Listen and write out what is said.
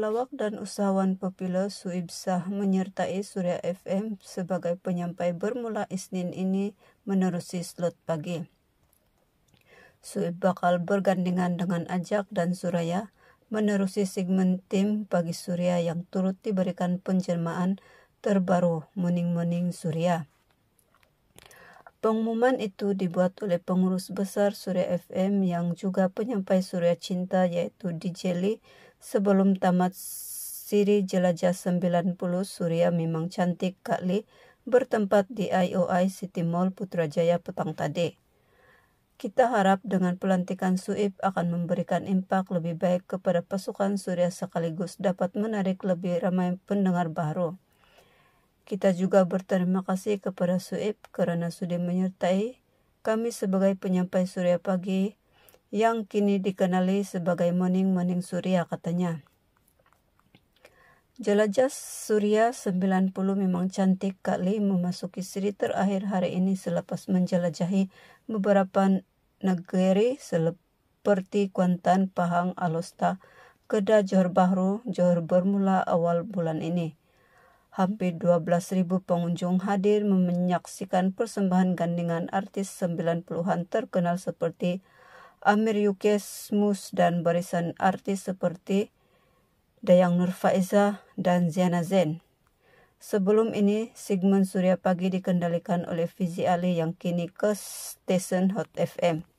lawak dan usahawan populer Suib Sah menyertai Surya FM sebagai penyampai bermula Isnin ini menerusi slot pagi. Suib bakal bergandengan dengan Ajak dan Suraya menerusi segmen tim pagi Surya yang turut diberikan penjelmaan terbaru Mening-Mening Surya. Pengumuman itu dibuat oleh pengurus besar Surya FM yang juga penyampai Surya Cinta yaitu DJ Lee sebelum tamat siri jelajah 90 Surya memang cantik Kak Lee bertempat di IOI City Mall Putrajaya petang tadi. Kita harap dengan pelantikan Suib akan memberikan impak lebih baik kepada pasukan Surya sekaligus dapat menarik lebih ramai pendengar baru. Kita juga berterima kasih kepada Suib karena sudah menyertai kami sebagai penyampai surya pagi yang kini dikenali sebagai Morning-Morning Surya katanya. Jelajah Surya 90 memang cantik kali memasuki seri terakhir hari ini selepas menjelajahi beberapa negeri seperti Kuantan, Pahang, Alosta, Kedah, Johor Bahru, Johor bermula awal bulan ini. Hampir 12.000 pengunjung hadir menyaksikan persembahan gandingan artis 90-an terkenal seperti Amir Yuke Mus dan barisan artis seperti Dayang Nur Faiza dan Ziana Zen. Sebelum ini, Sigmund Surya Pagi dikendalikan oleh Fizi Ali yang kini ke stesen Hot FM.